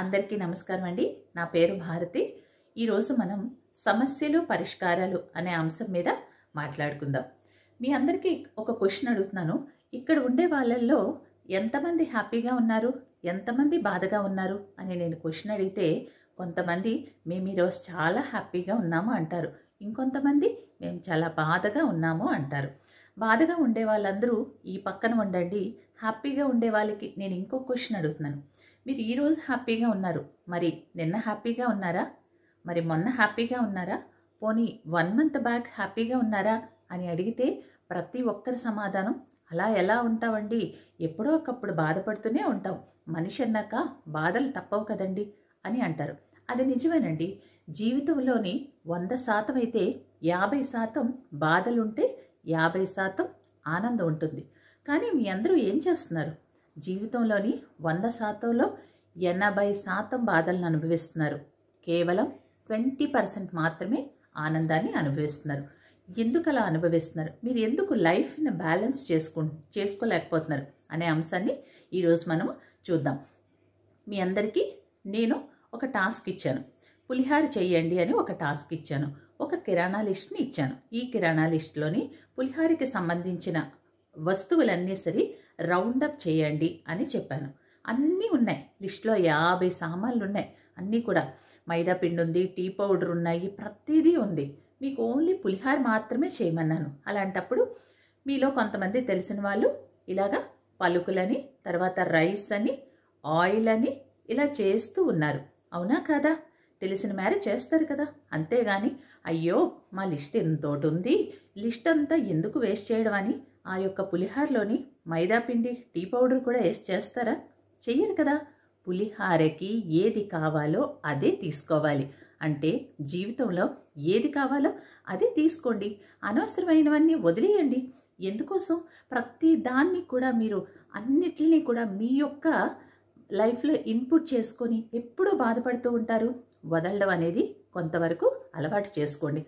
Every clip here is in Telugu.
అందరికీ నమస్కారం అండి నా పేరు భారతి ఈరోజు మనం సమస్యలు పరిష్కారాలు అనే అంశం మీద మాట్లాడుకుందాం మీ అందరికీ ఒక క్వశ్చన్ అడుగుతున్నాను ఇక్కడ ఉండే వాళ్ళల్లో ఎంతమంది హ్యాపీగా ఉన్నారు ఎంతమంది బాధగా ఉన్నారు అని నేను క్వశ్చన్ అడిగితే కొంతమంది మేము ఈరోజు చాలా హ్యాపీగా ఉన్నాము అంటారు ఇంకొంతమంది మేము చాలా బాధగా ఉన్నాము అంటారు బాధగా ఉండే వాళ్ళందరూ ఈ పక్కన ఉండండి హ్యాపీగా ఉండే వాళ్ళకి నేను ఇంకో క్వశ్చన్ అడుగుతున్నాను మీరు ఈరోజు హ్యాపీగా ఉన్నారు మరి నిన్న హ్యాపీగా ఉన్నారా మరి మొన్న హ్యాపీగా ఉన్నారా పోనీ వన్ మంత్ బ్యాక్ హ్యాపీగా ఉన్నారా అని అడిగితే ప్రతి ఒక్కరి సమాధానం అలా ఎలా ఉంటామండి ఎప్పుడో ఒకప్పుడు బాధపడుతూనే ఉంటాం మనిషి అన్నాక బాధలు తప్పవు కదండి అని అంటారు అది నిజమేనండి జీవితంలోని వంద శాతం అయితే యాభై శాతం బాధలుంటే యాభై శాతం ఆనందం ఉంటుంది కానీ మీ అందరూ ఏం చేస్తున్నారు జీవితంలోని వంద శాతంలో ఎనభై శాతం బాధలను అనుభవిస్తున్నారు కేవలం ట్వంటీ పర్సెంట్ మాత్రమే ఆనందాన్ని అనుభవిస్తున్నారు ఎందుకు అలా అనుభవిస్తున్నారు మీరు ఎందుకు లైఫ్ని బ్యాలెన్స్ చేసుకు చేసుకోలేకపోతున్నారు అనే అంశాన్ని ఈరోజు మనం చూద్దాం మీ అందరికీ నేను ఒక టాస్క్ ఇచ్చాను పులిహార చేయండి అని ఒక టాస్క్ ఇచ్చాను ఒక కిరాణా లిస్ట్ని ఇచ్చాను ఈ కిరాణా లిస్ట్లోని పులిహారికి సంబంధించిన వస్తువులన్నీ సరే రౌండప్ చేయండి అని చెప్పాను అన్నీ ఉన్నాయి లిస్ట్లో యాభై సామాన్లు ఉన్నాయి అన్నీ కూడా మైదా పిండి ఉంది టీ పౌడర్ ఉన్నాయి ప్రతిదీ ఉంది మీకు ఓన్లీ పులిహార్ మాత్రమే చేయమన్నాను అలాంటప్పుడు మీలో కొంతమంది తెలిసిన వాళ్ళు ఇలాగా పలుకులని తర్వాత రైస్ అని ఆయిల్ అని ఇలా చేస్తూ ఉన్నారు అవునా కాదా తెలిసిన మేర చేస్తారు కదా అంతేగాని అయ్యో మా లిస్ట్ ఎంతోటి ఉంది లిస్ట్ అంతా ఎందుకు వేస్ట్ చేయడం అని ఆ యొక్క పులిహార్లోని మైదాపిండి టీ పౌడర్ కూడా వేసి చేస్తారా చెయ్యరు కదా పులిహారకి ఏది కావాలో అదే తీసుకోవాలి అంటే జీవితంలో ఏది కావాలో అదే తీసుకోండి అనవసరమైనవన్నీ వదిలేయండి ఎందుకోసం ప్రతి దాన్ని కూడా మీరు అన్నిటిని కూడా మీ యొక్క లైఫ్లో ఇన్పుట్ చేసుకొని ఎప్పుడూ బాధపడుతూ ఉంటారు వదలడం అనేది కొంతవరకు అలవాటు చేసుకోండి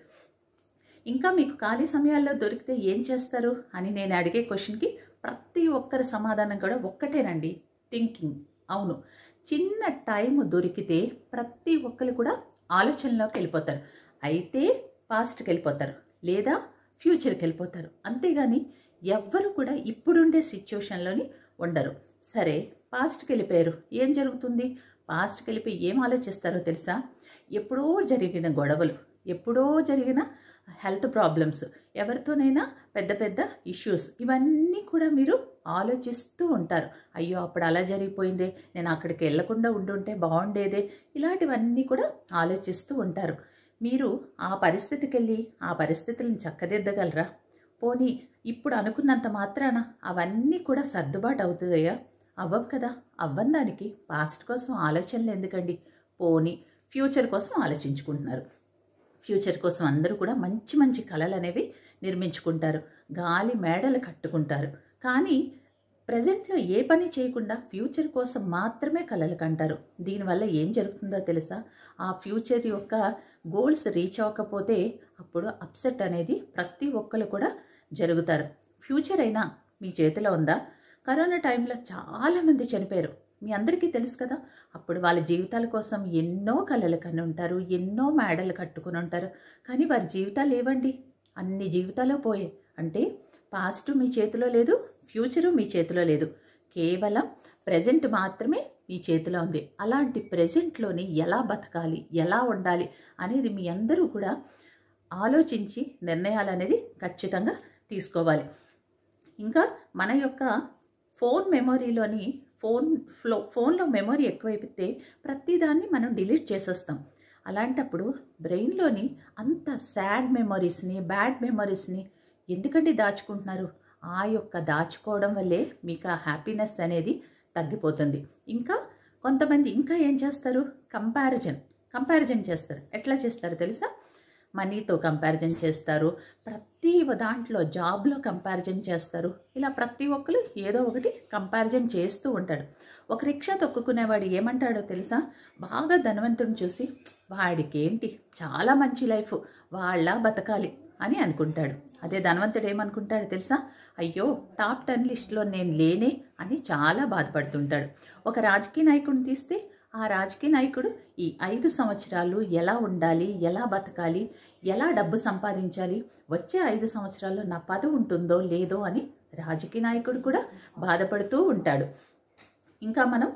ఇంకా మీకు ఖాళీ సమయాల్లో దొరికితే ఏం చేస్తారు అని నేను అడిగే క్వశ్చన్కి ప్రతి ఒక్కరి సమాధానం కూడా ఒక్కటేనండి థింకింగ్ అవును చిన్న టైం దొరికితే ప్రతి ఒక్కరు కూడా ఆలోచనలోకి వెళ్ళిపోతారు అయితే పాస్ట్కి వెళ్ళిపోతారు లేదా ఫ్యూచర్కి వెళ్ళిపోతారు అంతేగాని ఎవ్వరు కూడా ఇప్పుడుండే సిచ్యువేషన్లోని ఉండరు సరే పాస్ట్కి వెళ్ళిపోయారు ఏం జరుగుతుంది పాస్ట్కి వెళ్ళిపోయి ఏం ఆలోచిస్తారో తెలుసా ఎప్పుడో జరిగిన గొడవలు ఎప్పుడో జరిగిన హెల్త్ ప్రాబ్లమ్స్ ఎవరితోనైనా పెద్ద పెద్ద ఇష్యూస్ ఇవన్నీ కూడా మీరు ఆలోచిస్తూ ఉంటారు అయ్యో అప్పుడు అలా జరిగిపోయిందే నేను అక్కడికి వెళ్లకుండా ఉండుంటే బాగుండేదే ఇలాంటివన్నీ కూడా ఆలోచిస్తూ ఉంటారు మీరు ఆ పరిస్థితికి వెళ్ళి ఆ పరిస్థితులను చక్కదిద్దగలరా పోనీ ఇప్పుడు అనుకున్నంత మాత్రాన అవన్నీ కూడా సర్దుబాటు అవుతుందయ్యా అవ్వవు కదా అవ్వని దానికి పాస్ట్ కోసం ఆలోచనలు ఎందుకండి పోనీ ఫ్యూచర్ కోసం ఆలోచించుకుంటున్నారు ఫ్యూచర్ కోసం అందరూ కూడా మంచి మంచి కళలు అనేవి నిర్మించుకుంటారు గాలి మేడలు కట్టుకుంటారు కానీ ప్రజెంట్లో ఏ పని చేయకుండా ఫ్యూచర్ కోసం మాత్రమే కళలు కంటారు దీనివల్ల ఏం జరుగుతుందో తెలుసా ఆ ఫ్యూచర్ యొక్క గోల్స్ రీచ్ అవ్వకపోతే అప్పుడు అప్సెట్ అనేది ప్రతి ఒక్కరు కూడా జరుగుతారు ఫ్యూచర్ అయినా మీ చేతిలో ఉందా కరోనా టైంలో చాలామంది చనిపోయారు మీ అందరికీ తెలుసు కదా అప్పుడు వాళ్ళ జీవితాల కోసం ఎన్నో కళలు కని ఉంటారు ఎన్నో మేడలు కట్టుకుని ఉంటారు కానీ వారి జీవితాలు ఏవండి అన్ని జీవితాలు పోయే అంటే పాస్ట్ మీ చేతిలో లేదు ఫ్యూచరు మీ చేతిలో లేదు కేవలం ప్రజెంట్ మాత్రమే మీ చేతిలో ఉంది అలాంటి ప్రజెంట్లోని ఎలా బతకాలి ఎలా ఉండాలి అనేది మీ అందరూ కూడా ఆలోచించి నిర్ణయాలు అనేది ఖచ్చితంగా తీసుకోవాలి ఇంకా మన యొక్క ఫోన్ మెమొరీలోని ఫోన్ ఫ్లో ఫోన్లో మెమొరీ ఎక్కువైపోతే ప్రతిదాన్ని మనం డిలీట్ చేసేస్తాం అలాంటప్పుడు బ్రెయిన్లోని అంత సాడ్ మెమరీస్ని బ్యాడ్ మెమరీస్ని ఎందుకంటే దాచుకుంటున్నారు ఆ యొక్క దాచుకోవడం వల్లే మీకు ఆ హ్యాపీనెస్ అనేది తగ్గిపోతుంది ఇంకా కొంతమంది ఇంకా ఏం చేస్తారు కంపారిజన్ కంపారిజన్ చేస్తారు ఎట్లా చేస్తారు తెలుసా మనీతో కంపారిజన్ చేస్తారు ప్రతి దాంట్లో జాబ్లో కంపారిజన్ చేస్తారు ఇలా ప్రతి ఒక్కరు ఏదో ఒకటి కంపారిజన్ చేస్తూ ఉంటాడు ఒక రిక్షా తొక్కుకునేవాడు ఏమంటాడో తెలుసా బాగా ధనవంతుడిని చూసి వాడికేంటి చాలా మంచి లైఫ్ వాళ్ళ బతకాలి అని అనుకుంటాడు అదే ధనవంతుడు ఏమనుకుంటాడు తెలుసా అయ్యో టాప్ టెన్ లిస్ట్లో నేను లేనే అని చాలా బాధపడుతుంటాడు ఒక రాజకీయ నాయకుడిని తీస్తే ఆ రాజకీయ నాయకుడు ఈ ఐదు సంవత్సరాలు ఎలా ఉండాలి ఎలా బతకాలి ఎలా డబ్బు సంపాదించాలి వచ్చే ఐదు సంవత్సరాల్లో నా పదవి ఉంటుందో లేదో అని రాజకీయ నాయకుడు కూడా బాధపడుతూ ఉంటాడు ఇంకా మనం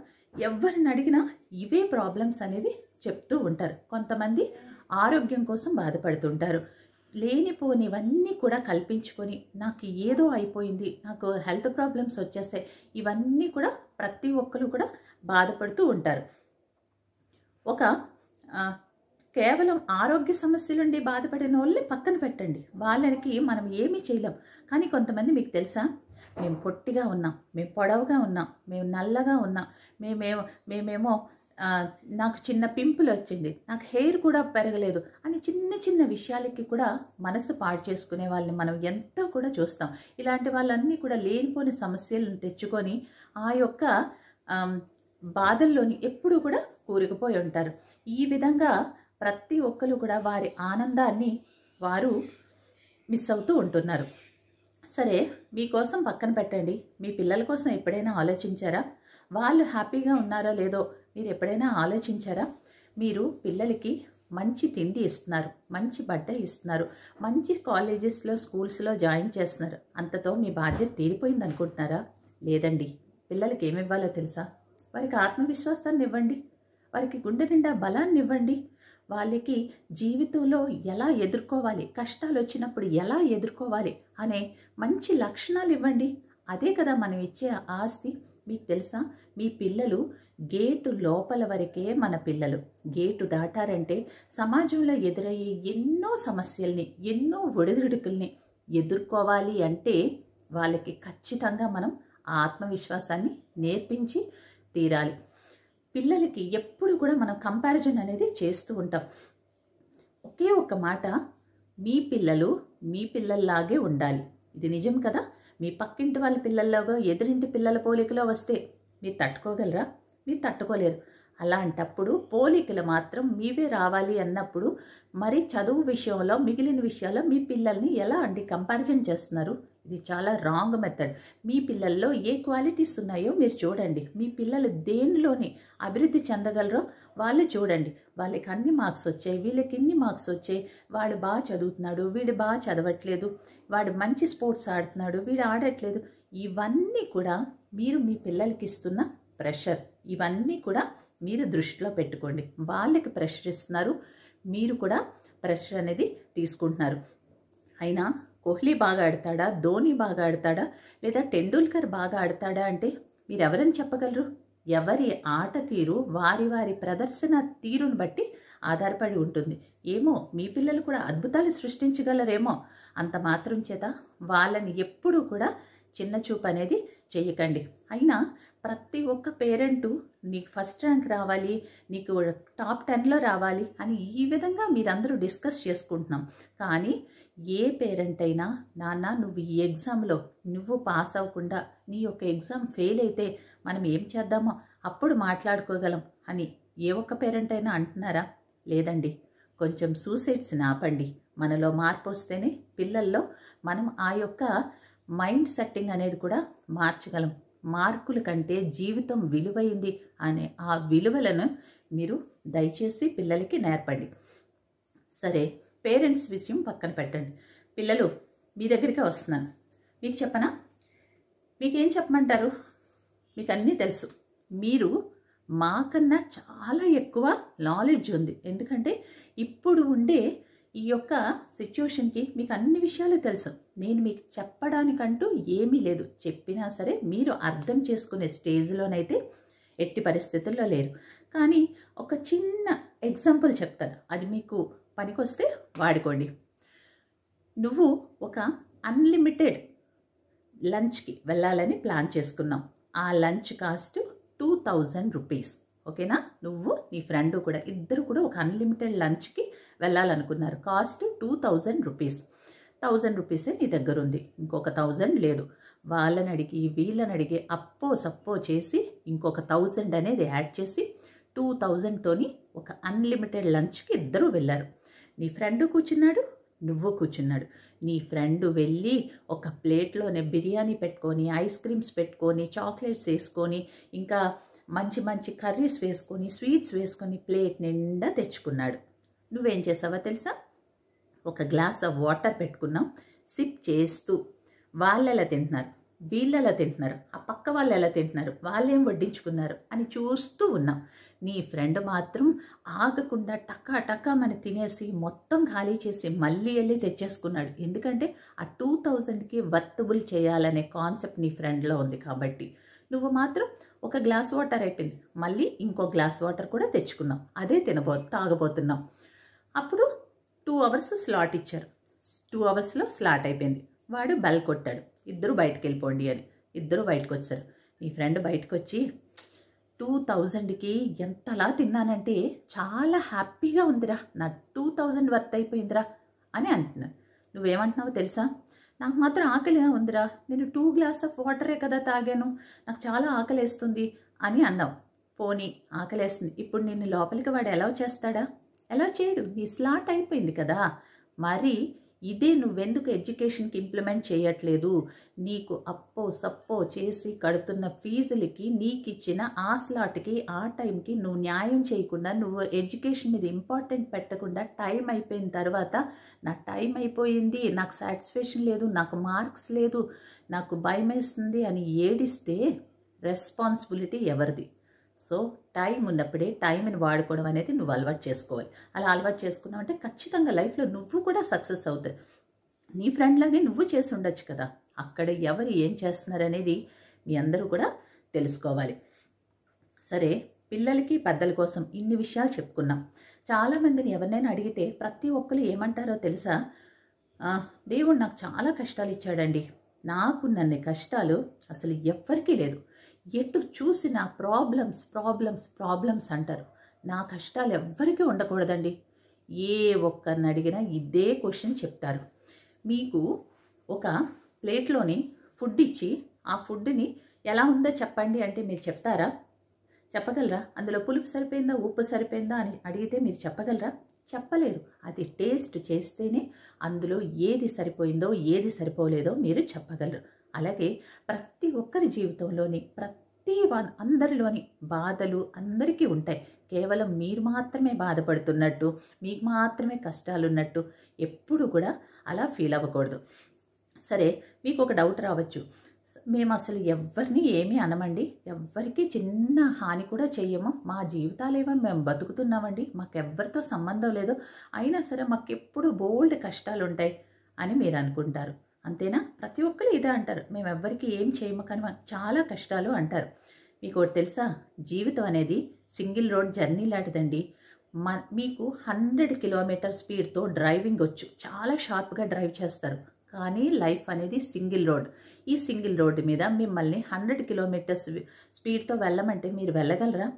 ఎవరిని అడిగినా ఇవే ప్రాబ్లమ్స్ అనేవి చెప్తూ ఉంటారు కొంతమంది ఆరోగ్యం కోసం బాధపడుతుంటారు లేనిపోనివన్నీ కూడా కల్పించుకొని నాకు ఏదో అయిపోయింది నాకు హెల్త్ ప్రాబ్లమ్స్ వచ్చేస్తాయి ఇవన్నీ కూడా ప్రతి ఒక్కరు కూడా బాధపడుతూ ఉంటారు ఒక కేవలం ఆరోగ్య సమస్యల నుండి బాధపడిన వాళ్ళని పక్కన పెట్టండి వాళ్ళకి మనం ఏమీ చేయలేం కానీ కొంతమంది మీకు తెలుసా మేము పొట్టిగా ఉన్నాం మేము పొడవుగా ఉన్నాం మేము నల్లగా ఉన్నాం మేమేమో మేమేమో నాకు చిన్న పింపుల్ వచ్చింది నాకు హెయిర్ కూడా పెరగలేదు అని చిన్న చిన్న విషయాలకి కూడా మనసు పాడు చేసుకునే వాళ్ళని మనం ఎంతో కూడా చూస్తాం ఇలాంటి వాళ్ళన్నీ కూడా లేనిపోని సమస్యలను తెచ్చుకొని ఆ యొక్క బాధల్లోని ఎప్పుడూ కూడా కూరుకుపోయి ఉంటారు ఈ విధంగా ప్రతి ఒక్కరు కూడా వారి ఆనందాన్ని వారు మిస్ అవుతూ ఉంటున్నారు సరే మీకోసం పక్కన పెట్టండి మీ పిల్లల కోసం ఎప్పుడైనా ఆలోచించారా వాళ్ళు హ్యాపీగా ఉన్నారో లేదో మీరు ఎప్పుడైనా ఆలోచించారా మీరు పిల్లలకి మంచి తిండి ఇస్తున్నారు మంచి బట్ట ఇస్తున్నారు మంచి కాలేజెస్లో స్కూల్స్లో జాయిన్ చేస్తున్నారు అంతతో మీ బాధ్యత తీరిపోయింది అనుకుంటున్నారా లేదండి పిల్లలకి ఏమి ఇవ్వాలో తెలుసా వారికి ఆత్మవిశ్వాసాన్ని ఇవ్వండి వారికి గుండె నిండా బలాన్ని ఇవ్వండి వాళ్ళకి జీవితంలో ఎలా ఎదుర్కోవాలి కష్టాలు వచ్చినప్పుడు ఎలా ఎదుర్కోవాలి అనే మంచి లక్షణాలు ఇవ్వండి అదే కదా మనం ఇచ్చే ఆస్తి మీకు తెలుసా మీ పిల్లలు గేటు లోపల వరకే మన పిల్లలు గేటు దాటారంటే సమాజంలో ఎదురయ్యే ఎన్నో సమస్యల్ని ఎన్నో ఒడిదుడుకుల్ని ఎదుర్కోవాలి అంటే వాళ్ళకి ఖచ్చితంగా మనం ఆత్మవిశ్వాసాన్ని నేర్పించి తీరాలి పిల్లలకి ఎప్పుడు కూడా మనం కంపారిజన్ అనేది చేస్తూ ఉంటాం ఒకే ఒక్క మాట మీ పిల్లలు మీ పిల్లల్లాగే ఉండాలి ఇది నిజం కదా మీ పక్కింటి వాళ్ళ పిల్లల్లాగా ఎదురింటి పిల్లల పోలికలో వస్తే మీరు తట్టుకోగలరా మీరు తట్టుకోలేరు అలాంటప్పుడు పోలికలు మాత్రం మీవే రావాలి అన్నప్పుడు మరి చదువు విషయంలో మిగిలిన విషయాల్లో మీ పిల్లల్ని ఎలా అండి కంపారిజన్ చేస్తున్నారు ఇది చాలా రాంగ్ మెథడ్ మీ పిల్లల్లో ఏ క్వాలిటీస్ ఉన్నాయో మీరు చూడండి మీ పిల్లలు దేనిలోనే అభివృద్ధి చెందగలరో వాళ్ళు చూడండి వాళ్ళకి అన్ని మార్క్స్ వచ్చాయి వీళ్ళకి ఇన్ని మార్క్స్ వచ్చాయి వాడు బాగా చదువుతున్నాడు వీడు బాగా చదవట్లేదు వాడు మంచి స్పోర్ట్స్ ఆడుతున్నాడు వీడు ఆడట్లేదు ఇవన్నీ కూడా మీరు మీ పిల్లలకి ఇస్తున్న ప్రెషర్ ఇవన్నీ కూడా మీరు దృష్టిలో పెట్టుకోండి వాళ్ళకి ప్రెషర్ ఇస్తున్నారు మీరు కూడా ప్రెషర్ అనేది తీసుకుంటున్నారు అయినా కోహ్లీ బాగా ఆడతాడా ధోని బాగా ఆడతాడా లేదా టెండూల్కర్ బాగా ఆడతాడా అంటే మీరు ఎవరని చెప్పగలరు ఎవరి ఆట తీరు వారి వారి ప్రదర్శన తీరును బట్టి ఆధారపడి ఉంటుంది ఏమో మీ పిల్లలు కూడా అద్భుతాలు సృష్టించగలరేమో అంత మాత్రం చేత వాళ్ళని ఎప్పుడూ కూడా చిన్న చూపు అనేది చేయకండి అయినా ప్రతి ఒక్క పేరెంటు నీకు ఫస్ట్ ర్యాంక్ రావాలి నీకు టాప్ టెన్లో రావాలి అని ఈ విధంగా మీరందరూ డిస్కస్ చేసుకుంటున్నాం కానీ ఏ పేరెంట్ అయినా నాన్న నువ్వు ఈ ఎగ్జామ్లో నువ్వు పాస్ అవ్వకుండా నీ యొక్క ఎగ్జామ్ ఫెయిల్ అయితే మనం ఏం చేద్దామో అప్పుడు మాట్లాడుకోగలం అని ఏ ఒక్క పేరెంట్ అయినా అంటున్నారా లేదండి కొంచెం సూసైడ్స్ నాపండి మనలో మార్పు వస్తేనే పిల్లల్లో మనం ఆ యొక్క మైండ్ సెట్టింగ్ అనేది కూడా మార్చగలం మార్కుల కంటే జీవితం విలువైంది అనే ఆ విలువలను మీరు దయచేసి పిల్లలకి నేర్పండి సరే పేరెంట్స్ విషయం పక్కన పెట్టండి పిల్లలు మీ దగ్గరికే వస్తున్నాను మీకు చెప్పనా మీకేం చెప్పమంటారు మీకు అన్నీ తెలుసు మీరు మాకన్నా చాలా ఎక్కువ నాలెడ్జ్ ఉంది ఎందుకంటే ఇప్పుడు ఉండే ఈ యొక్క సిచ్యువేషన్కి మీకు అన్ని విషయాలు తెలుసు నేను మీకు చెప్పడానికంటూ ఏమీ లేదు చెప్పినా సరే మీరు అర్థం చేసుకునే స్టేజ్లోనైతే ఎట్టి పరిస్థితుల్లో లేరు కానీ ఒక చిన్న ఎగ్జాంపుల్ చెప్తాను అది మీకు పనికొస్తే వాడుకోండి నువ్వు ఒక అన్లిమిటెడ్ లంచ్కి వెళ్ళాలని ప్లాన్ చేసుకున్నాం ఆ lunch cost two thousand rupees ఓకేనా నువ్వు నీ ఫ్రెండ్ కూడా ఇద్దరు కూడా ఒక అన్లిమిటెడ్ లంచ్కి వెళ్ళాలనుకున్నారు cost two thousand rupees thousand రూపీసే నీ దగ్గర ఉంది ఇంకొక థౌజండ్ లేదు వాళ్ళని అడిగి వీళ్ళని అడిగి అప్పో సప్పో చేసి ఇంకొక థౌజండ్ అనేది యాడ్ చేసి టూ థౌజండ్తో ఒక అన్లిమిటెడ్ లంచ్కి ఇద్దరు వెళ్ళారు నీ ఫ్రెండ్ కూర్చున్నాడు నువ్వు కూర్చున్నాడు నీ ఫ్రెండ్ వెళ్ళి ఒక ప్లేట్లోనే బిర్యానీ పెట్టుకొని ఐస్ క్రీమ్స్ పెట్టుకొని చాక్లెట్స్ వేసుకొని ఇంకా మంచి మంచి కర్రీస్ వేసుకొని స్వీట్స్ వేసుకొని ప్లేట్ నిండా తెచ్చుకున్నాడు నువ్వేం చేసావా తెలుసా ఒక గ్లాస్ ఆఫ్ వాటర్ పెట్టుకున్నాం సిప్ చేస్తూ వాళ్ళెలా తింటున్నారు వీళ్ళు ఎలా తింటున్నారు ఆ పక్క వాళ్ళు ఎలా తింటున్నారు వాళ్ళేం వడ్డించుకున్నారు అని చూస్తూ ఉన్నాం నీ ఫ్రెండ్ మాత్రం ఆగకుండా టక్కా టక్కా మన తినేసి మొత్తం ఖాళీ చేసి మళ్ళీ వెళ్ళి తెచ్చేసుకున్నాడు ఎందుకంటే ఆ టూ థౌజండ్కి వర్తబుల్ చేయాలనే కాన్సెప్ట్ నీ ఫ్రెండ్లో ఉంది కాబట్టి నువ్వు మాత్రం ఒక గ్లాస్ వాటర్ అయిపోయింది మళ్ళీ ఇంకో గ్లాస్ వాటర్ కూడా తెచ్చుకున్నాం అదే తినబో తాగబోతున్నాం అప్పుడు టూ అవర్స్ స్లాట్ ఇచ్చారు టూ అవర్స్లో స్లాట్ అయిపోయింది వాడు బెల్ కొట్టాడు ఇద్దరు బయటకు వెళ్ళిపోండి అని ఇద్దరు బయటకు వచ్చారు ఈ ఫ్రెండ్ బయటకు వచ్చి టూ థౌజండ్కి ఎంతలా తిన్నానంటే చాలా హ్యాపీగా ఉందిరా నా టూ థౌజండ్ వర్త్ అయిపోయిందిరా అని అంటున్నాను నువ్వేమంటున్నావో తెలుసా నాకు మాత్రం ఆకలిగా ఉందిరా నేను టూ గ్లాస్ ఆఫ్ వాటరే కదా తాగాను నాకు చాలా ఆకలేస్తుంది అని అన్నావు పోనీ ఆకలేస్తుంది ఇప్పుడు నిన్ను లోపలికి వాడు ఎలా చేస్తాడా ఎలా చేయడు నీ స్లాట్ అయిపోయింది కదా మరి ఇదే నువ్వెందుకు ఎడ్యుకేషన్కి ఇంప్లిమెంట్ చేయట్లేదు నీకు అప్పో సప్పో చేసి కడుతున్న ఫీజులకి నీకు ఇచ్చిన ఆ స్లాట్కి ఆ టైంకి నువ్వు న్యాయం చేయకుండా నువ్వు ఎడ్యుకేషన్ మీద ఇంపార్టెంట్ పెట్టకుండా టైం అయిపోయిన తర్వాత నా టైం అయిపోయింది నాకు సాటిస్ఫాక్షన్ లేదు నాకు మార్క్స్ లేదు నాకు భయమేస్తుంది అని ఏడిస్తే రెస్పాన్సిబిలిటీ ఎవరిది సో టైం ఉన్నప్పుడే టైంని వాడుకోవడం అనేది నువ్వు అలవాటు చేసుకోవాలి అలా అలవాటు చేసుకున్నావు అంటే ఖచ్చితంగా లైఫ్లో నువ్వు కూడా సక్సెస్ అవుతుంది నీ ఫ్రెండ్లాగే నువ్వు చేసి ఉండొచ్చు కదా అక్కడ ఎవరు ఏం చేస్తున్నారు అనేది మీ అందరూ కూడా తెలుసుకోవాలి సరే పిల్లలకి పెద్దల కోసం ఇన్ని విషయాలు చెప్పుకున్నాం చాలామందిని ఎవరినైనా అడిగితే ప్రతి ఒక్కరు ఏమంటారో తెలుసా దేవుడు నాకు చాలా కష్టాలు ఇచ్చాడండి నాకు నన్ను కష్టాలు అసలు ఎవ్వరికీ లేదు ఎటు చూసినా ప్రాబ్లమ్స్ ప్రాబ్లమ్స్ ప్రాబ్లమ్స్ అంటారు నా కష్టాలు ఎవ్వరికీ ఉండకూడదండి ఏ ఒక్కరిని అడిగినా ఇదే క్వశ్చన్ చెప్తారు మీకు ఒక ప్లేట్లోని ఫుడ్ ఇచ్చి ఆ ఫుడ్ని ఎలా ఉందో చెప్పండి అంటే మీరు చెప్తారా చెప్పగలరా అందులో పులుపు సరిపోయిందా ఉప్పు సరిపోయిందా అని అడిగితే మీరు చెప్పగలరా చెప్పలేరు అది టేస్ట్ చేస్తేనే అందులో ఏది సరిపోయిందో ఏది సరిపోలేదో మీరు చెప్పగలరు అలాగే ప్రతి ఒక్కరి జీవితంలోని ప్రతి అందరిలోని బాధలు అందరికీ ఉంటాయి కేవలం మీరు మాత్రమే బాధపడుతున్నట్టు మీకు మాత్రమే కష్టాలున్నట్టు ఎప్పుడు కూడా అలా ఫీల్ అవ్వకూడదు సరే మీకు ఒక డౌట్ రావచ్చు మేము అసలు ఎవరిని ఏమీ అనమండి ఎవరికి చిన్న హాని కూడా చెయ్యము మా జీవితాలేమో మేము బతుకుతున్నామండి మాకెవ్వరితో సంబంధం లేదు అయినా సరే మాకెప్పుడు బోల్డ్ కష్టాలు ఉంటాయి అని మీరు అనుకుంటారు అంతేనా ప్రతి ఒక్కరు ఇదే అంటారు మేము ఎవ్వరికి ఏం చేయము చాలా కష్టాలు అంటారు మీకు ఒకటి తెలుసా జీవితం అనేది సింగిల్ రోడ్ జర్నీ లాంటిదండి మ మీకు హండ్రెడ్ కిలోమీటర్ స్పీడ్తో డ్రైవింగ్ వచ్చు చాలా షార్ప్గా డ్రైవ్ చేస్తారు కానీ లైఫ్ అనేది సింగిల్ రోడ్ ఈ సింగిల్ రోడ్డు మీద మిమ్మల్ని హండ్రెడ్ కిలోమీటర్స్ స్పీడ్తో వెళ్ళమంటే మీరు వెళ్ళగలరా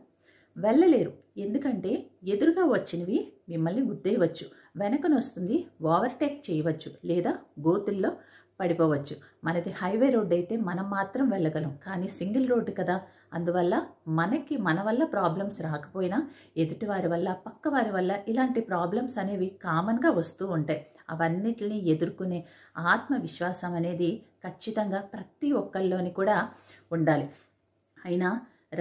వెళ్ళలేరు ఎందుకంటే ఎదురుగా వచ్చినవి మిమ్మల్ని గుద్దేయవచ్చు వెనకనొస్తుంది ఓవర్టేక్ చేయవచ్చు లేదా గోతుల్లో పడిపోవచ్చు మనది హైవే రోడ్ అయితే మనం మాత్రం వెళ్ళగలం కానీ సింగిల్ రోడ్డు కదా అందువల్ల మనకి మన వల్ల ప్రాబ్లమ్స్ రాకపోయినా ఎదుటివారి వల్ల పక్క వారి వల్ల ఇలాంటి ప్రాబ్లమ్స్ అనేవి కామన్గా వస్తూ ఉంటాయి అవన్నిటిని ఎదుర్కొనే ఆత్మవిశ్వాసం అనేది ఖచ్చితంగా ప్రతి ఒక్కరిలోని కూడా ఉండాలి అయినా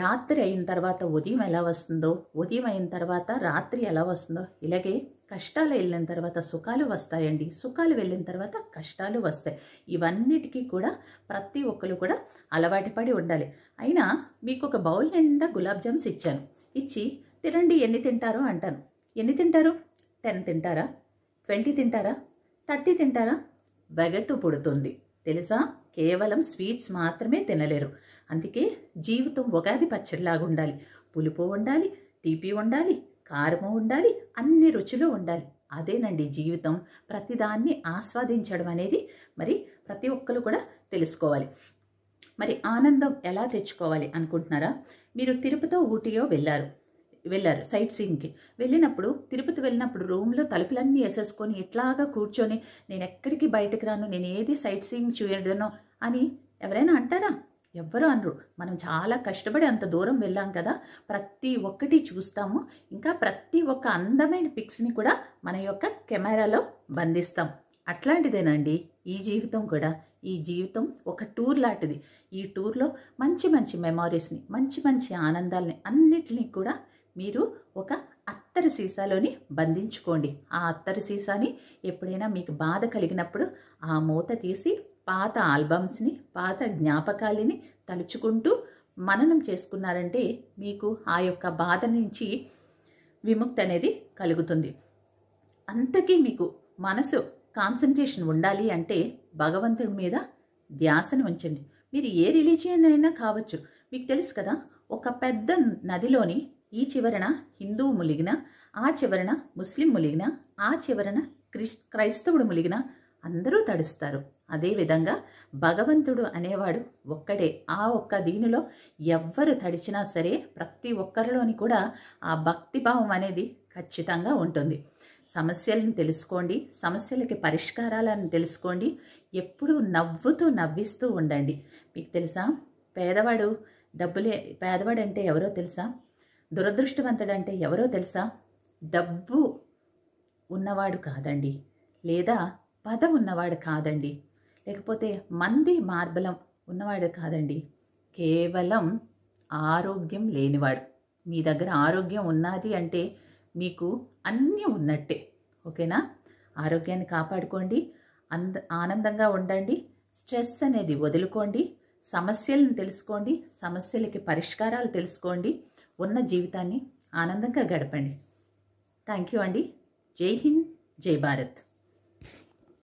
రాత్రి అయిన తర్వాత ఉదయం ఎలా వస్తుందో ఉదయం అయిన తర్వాత రాత్రి ఎలా వస్తుందో ఇలాగే కష్టాలు వెళ్ళిన తర్వాత సుఖాలు వస్తాయండి సుఖాలు వెళ్ళిన తర్వాత కష్టాలు వస్తాయి ఇవన్నిటికీ కూడా ప్రతి ఒక్కరు కూడా అలవాటు పడి ఉండాలి అయినా మీకు ఒక బౌల్ నిండా గులాబ్ జామ్స్ ఇచ్చాను ఇచ్చి తినండి ఎన్ని తింటారో అంటాను ఎన్ని తింటారు టెన్ తింటారా ట్వంటీ తింటారా థర్టీ తింటారా వెగట్టు పుడుతుంది తెలుసా కేవలం స్వీట్స్ మాత్రమే తినలేరు అందుకే జీవితం ఉగాది పచ్చడిలాగా ఉండాలి పులుపు ఉండాలి తీపి ఉండాలి కారము ఉండాలి అన్ని రుచులు ఉండాలి అదేనండి జీవితం ప్రతిదాన్ని ఆస్వాదించడం అనేది మరి ప్రతి ఒక్కరు కూడా తెలుసుకోవాలి మరి ఆనందం ఎలా తెచ్చుకోవాలి అనుకుంటున్నారా మీరు తిరుపతో ఊటీయో వెళ్ళారు వెళ్ళారు సైట్ సీయింగ్కి వెళ్ళినప్పుడు తిరుపతి వెళ్ళినప్పుడు రూమ్లో తలుపులన్నీ వేసేసుకొని ఇట్లాగా కూర్చొని నేను ఎక్కడికి బయటకు రాను నేను ఏది సైట్ సీయింగ్ చూడనో అని ఎవరైనా అంటారా ఎవ్వరు అనరు మనం చాలా కష్టపడి అంత దూరం వెళ్ళాం కదా ప్రతి ఒక్కటి చూస్తాము ఇంకా ప్రతి ఒక్క అందమైన పిక్స్ని కూడా మన యొక్క కెమెరాలో బంధిస్తాం అట్లాంటిదేనండి ఈ జీవితం కూడా ఈ జీవితం ఒక టూర్ లాంటిది ఈ టూర్లో మంచి మంచి మెమోరీస్ని మంచి మంచి ఆనందాలని అన్నిటినీ కూడా మీరు ఒక అత్తరి సీసాలోని బంధించుకోండి ఆ అత్తరి సీసాని ఎప్పుడైనా మీకు బాధ కలిగినప్పుడు ఆ మూత తీసి పాత ఆల్బమ్స్ని పాత జ్ఞాపకాలని తలుచుకుంటూ మననం చేసుకున్నారంటే మీకు ఆ యొక్క బాధ నుంచి విముక్తి అనేది కలుగుతుంది అంతకీ మీకు మనసు కాన్సన్ట్రేషన్ ఉండాలి అంటే భగవంతుడి మీద ధ్యాసను ఉంచండి మీరు ఏ రిలీజియన్ అయినా కావచ్చు మీకు తెలుసు కదా ఒక పెద్ద నదిలోని ఈ చివరన హిందువు ములిగిన ఆ చివరన ముస్లిం ములిగిన ఆ చివరన క్రిస్ క్రైస్తవుడు ములిగిన అందరూ తడుస్తారు అదేవిధంగా భగవంతుడు అనేవాడు ఒక్కడే ఆ ఒక్క దీనిలో ఎవ్వరు తడిచినా సరే ప్రతి ఒక్కరిలోని కూడా ఆ భక్తిభావం అనేది ఖచ్చితంగా ఉంటుంది సమస్యలను తెలుసుకోండి సమస్యలకి పరిష్కారాలను తెలుసుకోండి ఎప్పుడు నవ్వుతూ నవ్విస్తూ ఉండండి మీకు తెలుసా పేదవాడు డబ్బులే పేదవాడు అంటే ఎవరో తెలుసా దురదృష్టవంతుడు అంటే ఎవరో తెలుసా డబ్బు ఉన్నవాడు కాదండి లేదా పదం ఉన్నవాడు కాదండి లేకపోతే మంది మార్బలం ఉన్నవాడు కాదండి కేవలం ఆరోగ్యం లేనివాడు మీ దగ్గర ఆరోగ్యం ఉన్నది అంటే మీకు అన్నీ ఉన్నట్టే ఓకేనా ఆరోగ్యాన్ని కాపాడుకోండి అంద ఆనందంగా ఉండండి స్ట్రెస్ అనేది వదులుకోండి సమస్యలను తెలుసుకోండి సమస్యలకి పరిష్కారాలు తెలుసుకోండి ఉన్న జీవితాన్ని ఆనందంగా గడపండి థ్యాంక్ యూ అండి జై హింద్ జై భారత్